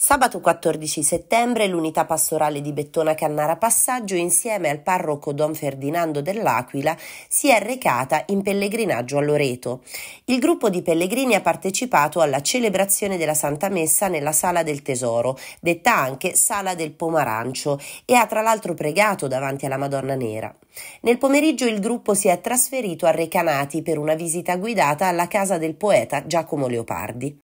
Sabato 14 settembre l'unità pastorale di Bettona Cannara Passaggio insieme al parroco Don Ferdinando dell'Aquila si è recata in pellegrinaggio a Loreto. Il gruppo di pellegrini ha partecipato alla celebrazione della Santa Messa nella Sala del Tesoro, detta anche Sala del Pomarancio, e ha tra l'altro pregato davanti alla Madonna Nera. Nel pomeriggio il gruppo si è trasferito a Recanati per una visita guidata alla casa del poeta Giacomo Leopardi.